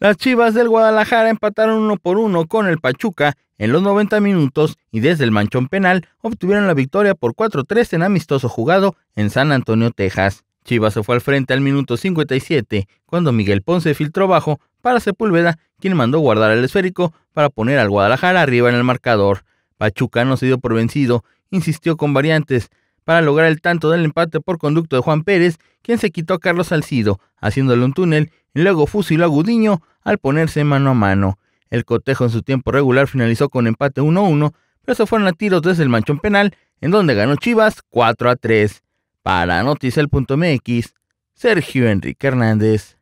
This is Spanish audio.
Las Chivas del Guadalajara empataron uno por uno con el Pachuca en los 90 minutos y desde el manchón penal obtuvieron la victoria por 4-3 en amistoso jugado en San Antonio, Texas. Chivas se fue al frente al minuto 57 cuando Miguel Ponce filtró bajo para Sepúlveda, quien mandó guardar el esférico para poner al Guadalajara arriba en el marcador. Pachuca no se dio por vencido, insistió con variantes, para lograr el tanto del empate por conducto de Juan Pérez, quien se quitó a Carlos Salcido, haciéndole un túnel, y luego fusiló a Gudiño al ponerse mano a mano. El cotejo en su tiempo regular finalizó con empate 1-1, pero se fueron a tiros desde el manchón penal, en donde ganó Chivas 4-3. Para MX, Sergio Enrique Hernández.